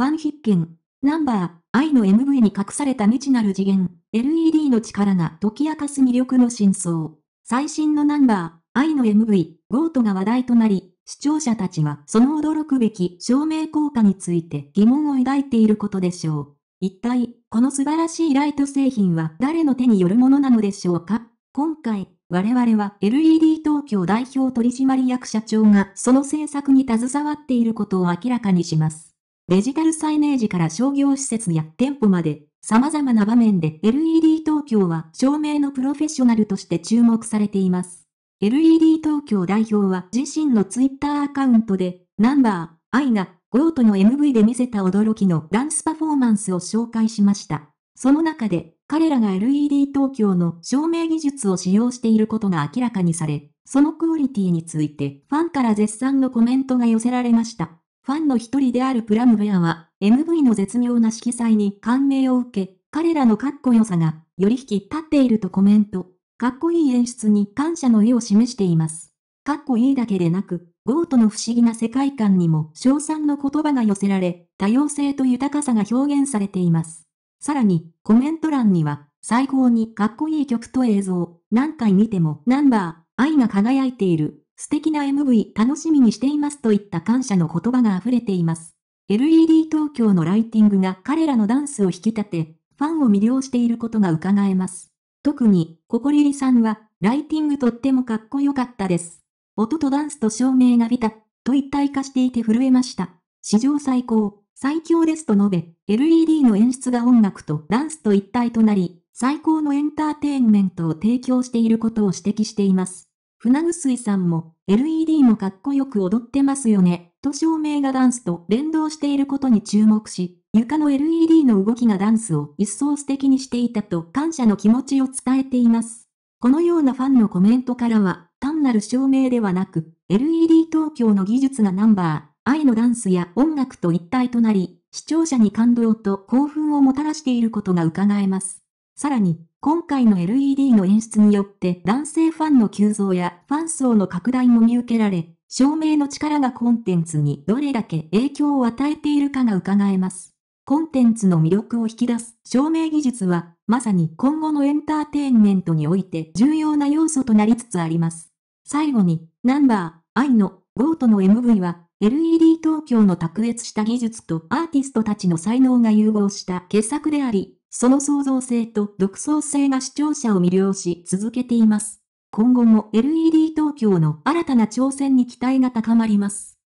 ファン必見。ナンバー、愛の MV に隠された未知なる次元。LED の力が解き明かす魅力の真相。最新のナンバー、愛の MV、ゴートが話題となり、視聴者たちはその驚くべき証明効果について疑問を抱いていることでしょう。一体、この素晴らしいライト製品は誰の手によるものなのでしょうか今回、我々は LED 東京代表取締役社長がその制作に携わっていることを明らかにします。デジタルサイネージから商業施設や店舗まで、様々な場面で LED 東京は照明のプロフェッショナルとして注目されています。LED 東京代表は自身のツイッターアカウントで、ナンバー、アイが、ゴートの MV で見せた驚きのダンスパフォーマンスを紹介しました。その中で、彼らが LED 東京の照明技術を使用していることが明らかにされ、そのクオリティについてファンから絶賛のコメントが寄せられました。ファンの一人であるプラムウェアは、MV の絶妙な色彩に感銘を受け、彼らのかっこよさが、より引き立っているとコメント。かっこいい演出に感謝の意を示しています。かっこいいだけでなく、ゴートの不思議な世界観にも称賛の言葉が寄せられ、多様性と豊かさが表現されています。さらに、コメント欄には、最高にかっこいい曲と映像、何回見ても、ナンバー、愛が輝いている、素敵な MV 楽しみにしていますといった感謝の言葉が溢れています。LED 東京のライティングが彼らのダンスを引き立て、ファンを魅了していることが伺えます。特に、ココリリさんは、ライティングとってもかっこよかったです。音とダンスと照明がビタッと一体化していて震えました。史上最高、最強ですと述べ、LED の演出が音楽とダンスと一体となり、最高のエンターテインメントを提供していることを指摘しています。船薬さんも、LED もかっこよく踊ってますよね、と照明がダンスと連動していることに注目し、床の LED の動きがダンスを一層素敵にしていたと感謝の気持ちを伝えています。このようなファンのコメントからは、単なる照明ではなく、LED 東京の技術がナンバー、愛のダンスや音楽と一体となり、視聴者に感動と興奮をもたらしていることが伺えます。さらに、今回の LED の演出によって男性ファンの急増やファン層の拡大も見受けられ、照明の力がコンテンツにどれだけ影響を与えているかが伺えます。コンテンツの魅力を引き出す照明技術は、まさに今後のエンターテインメントにおいて重要な要素となりつつあります。最後に、ナンバー、愛の、ゴートの MV は、LED 東京の卓越した技術とアーティストたちの才能が融合した傑作であり、その創造性と独創性が視聴者を魅了し続けています。今後も LED 東京の新たな挑戦に期待が高まります。